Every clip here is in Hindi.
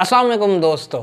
असलम दोस्तों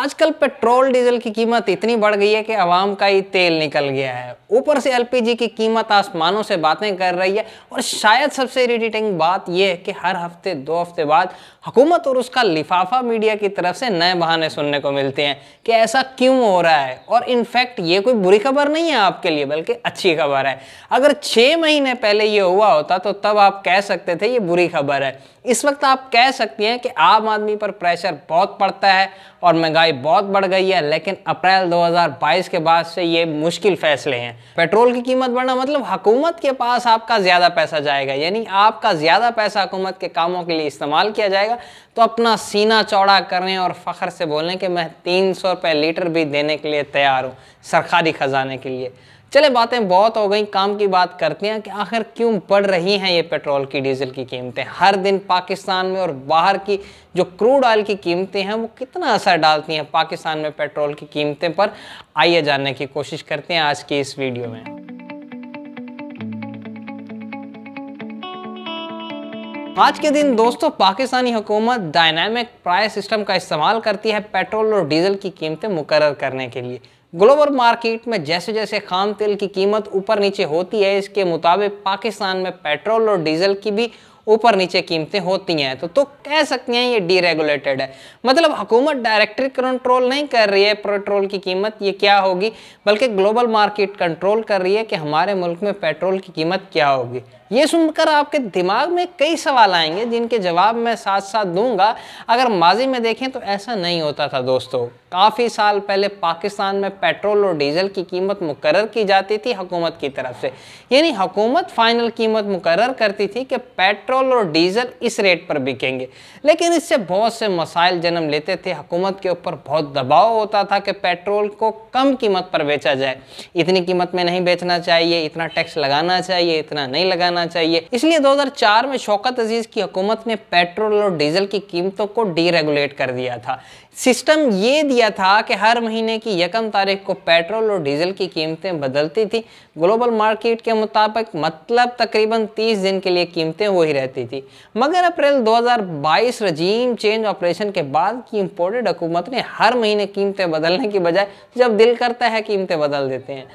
आजकल पेट्रोल डीजल की कीमत इतनी बढ़ गई है कि आवाम का ही तेल निकल गया है ऊपर से एलपीजी की कीमत आसमानों से बातें कर रही है और शायद सबसे इरीटेटिंग बात यह है कि हर हफ्ते दो हफ्ते बाद हुकूमत और उसका लिफाफा मीडिया की तरफ से नए बहाने सुनने को मिलते हैं कि ऐसा क्यों हो रहा है और इनफैक्ट ये कोई बुरी खबर नहीं है आपके लिए बल्कि अच्छी खबर है अगर छः महीने पहले ये हुआ होता तो तब आप कह सकते थे ये बुरी खबर है इस वक्त आप कह सकती हैं कि आम आदमी पर प्रेशर बहुत पड़ता है और महंगाई बहुत बढ़ गई है लेकिन अप्रैल 2022 के बाद से ये मुश्किल फैसले हैं पेट्रोल की कीमत बढ़ना मतलब हुकूमत के पास आपका ज़्यादा पैसा जाएगा यानी आपका ज़्यादा पैसा हुकूमत के कामों के लिए इस्तेमाल किया जाएगा तो अपना सीना चौड़ा करने और फ़ख्र से बोलें कि मैं तीन सौ लीटर भी देने के लिए तैयार हूँ सरकारी ख़जाने के लिए चले बातें बहुत हो गई काम की बात करते हैं कि आखिर क्यों बढ़ रही हैं ये पेट्रोल की डीजल की कीमतें हर दिन पाकिस्तान में और बाहर की जो क्रूड ऑयल की कीमतें हैं वो कितना असर डालती हैं पाकिस्तान में पेट्रोल की कीमतें पर आइए जानने की कोशिश करते हैं आज की इस वीडियो में आज के दिन दोस्तों पाकिस्तानी हुकूमत डायनामिक प्राइस सिस्टम का इस्तेमाल करती है पेट्रोल और डीजल की कीमतें मुकर करने के लिए ग्लोबल मार्केट में जैसे जैसे खाम तेल की कीमत ऊपर नीचे होती है इसके मुताबिक पाकिस्तान में पेट्रोल और डीजल की भी ऊपर नीचे कीमतें होती हैं तो तो कह सकते हैं ये डीरेगुलेटेड है मतलब हुकूमत डायरेक्टली कंट्रोल नहीं कर रही है पेट्रोल की कीमत ये क्या होगी बल्कि ग्लोबल मार्केट कंट्रोल कर रही है कि हमारे मुल्क में पेट्रोल की कीमत क्या होगी ये सुनकर आपके दिमाग में कई सवाल आएंगे जिनके जवाब मैं साथ साथ दूंगा अगर माजी में देखें तो ऐसा नहीं होता था दोस्तों काफ़ी साल पहले पाकिस्तान में पेट्रोल और डीजल की कीमत मुकर की जाती थी हकूमत की तरफ से यानी हकूमत फाइनल कीमत मुकर करती थी कि पेट्रोल और डीजल इस रेट पर बिकेंगे लेकिन इससे बहुत से मसाइल जन्म लेते थे हकूमत के ऊपर बहुत दबाव होता था कि पेट्रोल को कम कीमत पर बेचा जाए इतनी कीमत में नहीं बेचना चाहिए इतना टैक्स लगाना चाहिए इतना नहीं लगाना चाहिए इसलिए दो में शौकत अजीज की हकूमत ने पेट्रोल और डीजल की कीमतों को डीरेगुलेट कर दिया था सिस्टम ये दिया किया था कि हर महीने की यकम तारीख को पेट्रोल और डीजल की कीमतें बदलती थी ग्लोबल मार्केट के मुताबिक मतलब तकरीबन 30 दिन के लिए कीमतें वही रहती थी मगर अप्रैल 2022 रजीम चेंज ऑपरेशन के बाद की इम्पोर्टेड हुकूमत ने हर महीने कीमतें बदलने की बजाय जब दिल करता है कीमतें बदल देते हैं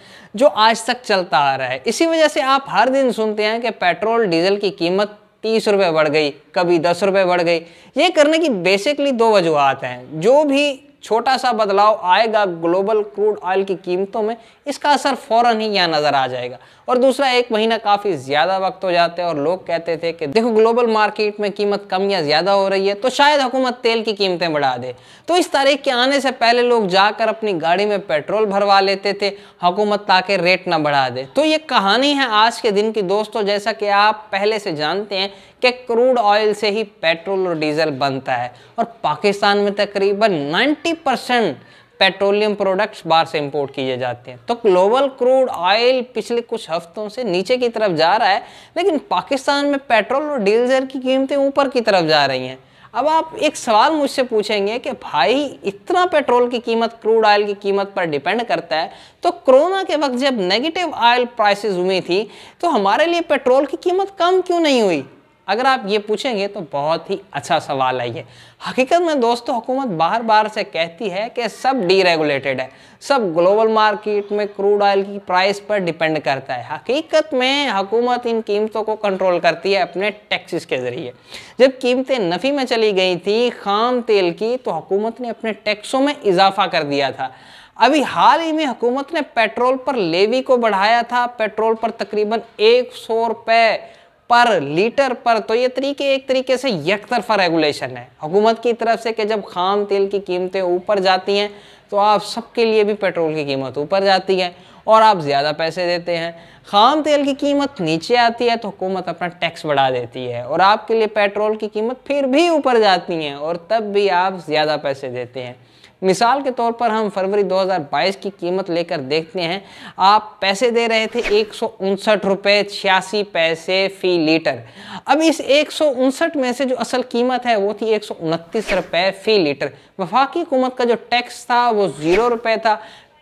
जो आज तक चलता आ रहा है इसी वजह से आप हर दिन सुनते हैं कि पेट्रोल डीजल की कीमत तीस रुपये बढ़ गई कभी दस रुपये बढ़ गई ये करने की बेसिकली दो वजूहत हैं जो भी छोटा सा बदलाव आएगा ग्लोबल क्रूड ऑयल की कीमतों में इसका असर फौरन ही यहाँ नज़र आ जाएगा और दूसरा एक महीना काफ़ी ज़्यादा वक्त हो जाते हैं और लोग कहते थे कि देखो ग्लोबल मार्केट में कीमत कम या ज़्यादा हो रही है तो शायद हुकूमत तेल की कीमतें बढ़ा दे तो इस तारीख के आने से पहले लोग जाकर अपनी गाड़ी में पेट्रोल भरवा लेते थे हुकूमत ताकि रेट ना बढ़ा दे तो ये कहानी है आज के दिन की दोस्तों जैसा कि आप पहले से जानते हैं कि क्रूड ऑयल से ही पेट्रोल और डीजल बनता है और पाकिस्तान में तकरीबन 90 परसेंट पेट्रोलियम प्रोडक्ट्स बाहर से इंपोर्ट किए जाते हैं तो ग्लोबल क्रूड ऑयल पिछले कुछ हफ्तों से नीचे की तरफ जा रहा है लेकिन पाकिस्तान में पेट्रोल और डीजल की कीमतें ऊपर की तरफ जा रही हैं अब आप एक सवाल मुझसे पूछेंगे कि भाई इतना पेट्रोल की कीमत क्रूड ऑयल की कीमत पर डिपेंड करता है तो कोरोना के वक्त जब नेगेटिव ऑयल प्राइसेस हुई थी तो हमारे लिए पेट्रोल की कीमत कम क्यों नहीं हुई अगर आप ये पूछेंगे तो बहुत ही अच्छा सवाल है ये हकीकत में दोस्तों हुकूमत बार बार से कहती है कि सब डीरेगुलेटेड है सब ग्लोबल मार्केट में क्रूड ऑयल की प्राइस पर डिपेंड करता है हकीकत में हुकूमत इन कीमतों को कंट्रोल करती है अपने टैक्सेस के ज़रिए जब कीमतें नफ़ी में चली गई थी खाम तेल की तो हुकूमत ने अपने टैक्सों में इजाफा कर दिया था अभी हाल ही में हुकूमत ने पेट्रोल पर लेवी को बढ़ाया था पेट्रोल पर तकरीबन एक सौ रुपये पर लीटर पर तो ये तरीके एक तरीके से एक तरफा रेगुलेशन है हुकूमत की तरफ से कि जब खाम तेल की कीमतें ऊपर जाती हैं तो आप सबके लिए भी पेट्रोल की कीमत ऊपर जाती है और आप ज़्यादा पैसे देते हैं खाम तेल की कीमत नीचे आती है तो हुकूमत अपना टैक्स बढ़ा देती है और आपके लिए पेट्रोल की कीमत फिर भी ऊपर जाती है और तब भी आप ज़्यादा पैसे देते हैं मिसाल के तौर पर हम फरवरी 2022 की कीमत लेकर देखते हैं आप पैसे दे रहे थे एक सौ छियासी पैसे फी लीटर अब इस एक में से जो असल कीमत है वो थी एक रुपए फी लीटर वफाकी हुकूमत का जो टैक्स था वो ज़ीरो रुपए था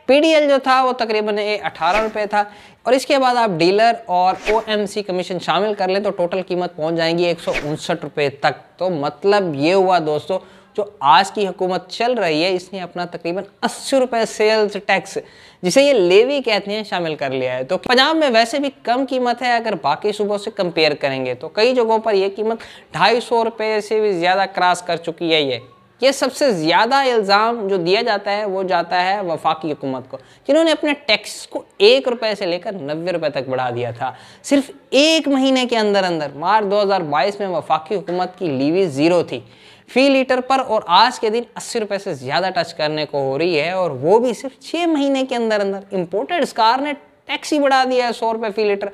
पीडीएल जो था वो तकरीबन अठारह रुपये था और इसके बाद आप डीलर और ओएमसी कमीशन शामिल कर लें तो टोटल कीमत पहुंच जाएगी एक रुपए तक तो मतलब ये हुआ दोस्तों जो आज की हुकूमत चल रही है इसने अपना तकरीबन अस्सी रुपये सेल्स टैक्स जिसे ये लेवी कहते हैं शामिल कर लिया है तो पंजाब में वैसे भी कम कीमत है अगर बाकी सूबों से कंपेयर करेंगे तो कई जगहों पर यह कीमत ढाई सौ रुपये से भी ज़्यादा क्रॉस कर चुकी है ये ये सबसे ज़्यादा इल्ज़ाम जो दिया जाता है वो जाता है वफाकी हुकूमत को जिन्होंने अपने टैक्स को एक रुपये से लेकर नब्बे रुपये तक बढ़ा दिया था सिर्फ एक महीने के अंदर अंदर मार्च 2022 में वफाकी हुकूमत की लीवी ज़ीरो थी फी लीटर पर और आज के दिन अस्सी रुपये से ज़्यादा टच करने को हो रही है और वो भी सिर्फ छः महीने के अंदर अंदर इंपोर्टेड कार ने टैक्स ही बढ़ा दिया है सौ रुपये फी लीटर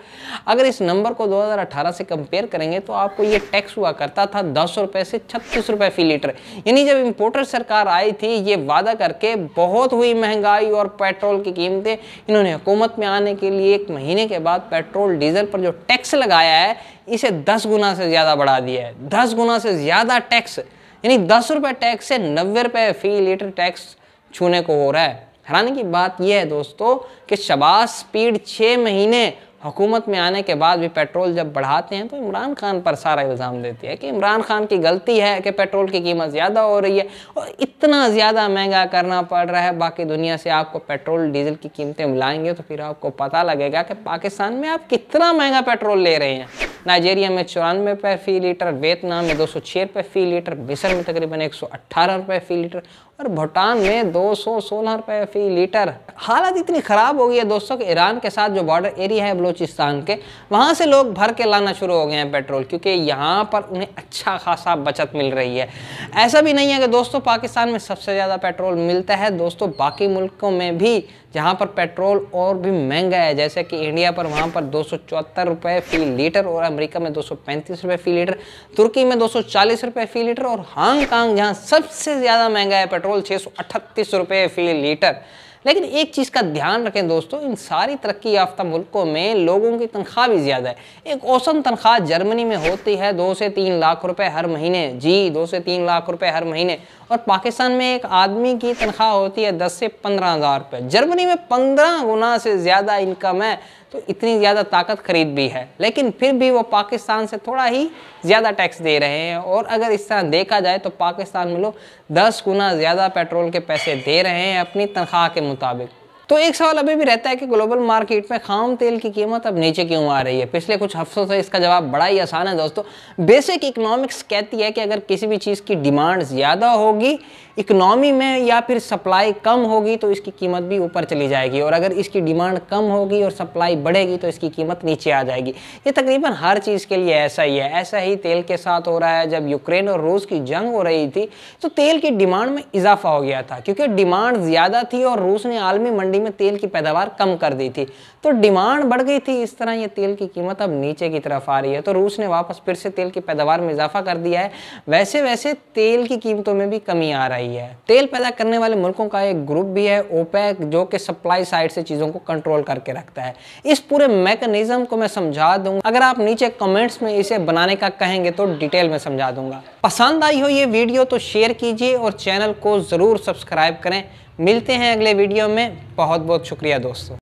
अगर इस नंबर को 2018 से कंपेयर करेंगे तो आपको ये टैक्स हुआ करता था दस रुपये से छत्तीस रुपये फी लीटर यानी जब इम्पोर्टर सरकार आई थी ये वादा करके बहुत हुई महंगाई और पेट्रोल की कीमतें इन्होंने हुकूमत में आने के लिए एक महीने के बाद पेट्रोल डीजल पर जो टैक्स लगाया है इसे दस गुना से ज़्यादा बढ़ा दिया है दस गुना से ज़्यादा टैक्स यानी दस रुपये टैक्स से नब्बे रुपये फी लीटर टैक्स छूने को हो रहा है हैरानी की बात यह है दोस्तों कि शबाज स्पीड छः महीने हुकूमत में आने के बाद भी पेट्रोल जब बढ़ाते हैं तो इमरान खान पर सारा इल्ज़ाम देती है कि इमरान खान की गलती है कि पेट्रोल की कीमत ज़्यादा हो रही है और इतना ज़्यादा महंगा करना पड़ रहा है बाकी दुनिया से आपको पेट्रोल डीजल की कीमतें मिलाएंगे तो फिर आपको पता लगेगा कि पाकिस्तान में आप कितना महंगा पेट्रोल ले रहे हैं नाइजेरिया में चौरानवे रुपये फ़ी लीटर वियतनाम में दो सौ छः रुपये फ़ी लीटर मिसर में तकरीबन एक सौ अट्ठारह रुपये फ़ी लीटर और भूटान में दो सौ सोलह रुपये फी लीटर हालत इतनी ख़राब हो गई है दोस्तों कि ईरान के साथ जो बॉर्डर एरिया है बलूचिस्तान के वहाँ से लोग भर के लाना शुरू हो गए हैं पेट्रोल क्योंकि यहाँ पर उन्हें अच्छा खासा बचत मिल रही है ऐसा भी नहीं है कि दोस्तों पाकिस्तान में सबसे ज़्यादा पेट्रोल मिलता है दोस्तों बाकी मुल्कों में भी जहाँ पर पेट्रोल और भी महंगा है जैसे कि इंडिया पर वहाँ पर दो सौ फी लीटर और अमेरिका में दो सौ फी लीटर तुर्की में दो सौ फी लीटर और हांगकांग जहाँ सबसे ज़्यादा महंगा है पेट्रोल छः सौ फी लीटर लेकिन एक चीज़ का ध्यान रखें दोस्तों इन सारी तरक्की याफ्ता मुल्कों में लोगों की तनख्वाह भी ज़्यादा है एक औसम तनख्वाह जर्मनी में होती है दो से तीन लाख रुपए हर महीने जी दो से तीन लाख रुपए हर महीने और पाकिस्तान में एक आदमी की तनख्वाह होती है दस से पंद्रह हज़ार रुपये जर्मनी में पंद्रह गुना से ज़्यादा इनकम है तो इतनी ज़्यादा ताकत खरीद भी है लेकिन फिर भी वो पाकिस्तान से थोड़ा ही ज़्यादा टैक्स दे रहे हैं और अगर इस तरह देखा जाए तो पाकिस्तान में लोग दस गुना ज़्यादा पेट्रोल के पैसे दे रहे हैं अपनी तनख्वाह के मुताबिक तो एक सवाल अभी भी रहता है कि ग्लोबल मार्केट में खाम तेल की कीमत अब नीचे क्यों आ रही है पिछले कुछ हफ्तों से इसका जवाब बड़ा ही आसान है दोस्तों बेसिक इकोनॉमिक्स कहती है कि अगर किसी भी चीज़ की डिमांड ज़्यादा होगी इकनॉमी में या फिर सप्लाई कम होगी तो इसकी कीमत भी ऊपर चली जाएगी और अगर इसकी डिमांड कम होगी और सप्लाई बढ़ेगी तो इसकी कीमत नीचे आ जाएगी ये तकरीबन हर चीज़ के लिए ऐसा ही है ऐसा ही तेल के साथ हो रहा है जब यूक्रेन और रूस की जंग हो रही थी तो तेल की डिमांड में इजाफा हो गया था क्योंकि डिमांड ज़्यादा थी और रूस ने आलमी मंडी मंडी में तेल की पैदावार कम कर दी थी तो डिमांड बढ़ गई थी इस तरह ये तेल की कीमत अब नीचे की तरफ आ रही है तो रूस ने वापस फिर से तेल की पैदावार में इजाफा कर दिया है वैसे वैसे तेल की कीमतों में भी कमी आ रही है तेल पैदा करने वाले मुल्कों का एक ग्रुप भी है ओपेक जो कि सप्लाई साइड से चीज़ों को कंट्रोल करके रखता है इस पूरे मैकेनिज्म को मैं समझा दूंगा अगर आप नीचे कमेंट्स में इसे बनाने का कहेंगे तो डिटेल में समझा दूंगा पसंद आई हो ये वीडियो तो शेयर कीजिए और चैनल को ज़रूर सब्सक्राइब करें मिलते हैं अगले वीडियो में बहुत बहुत शुक्रिया दोस्तों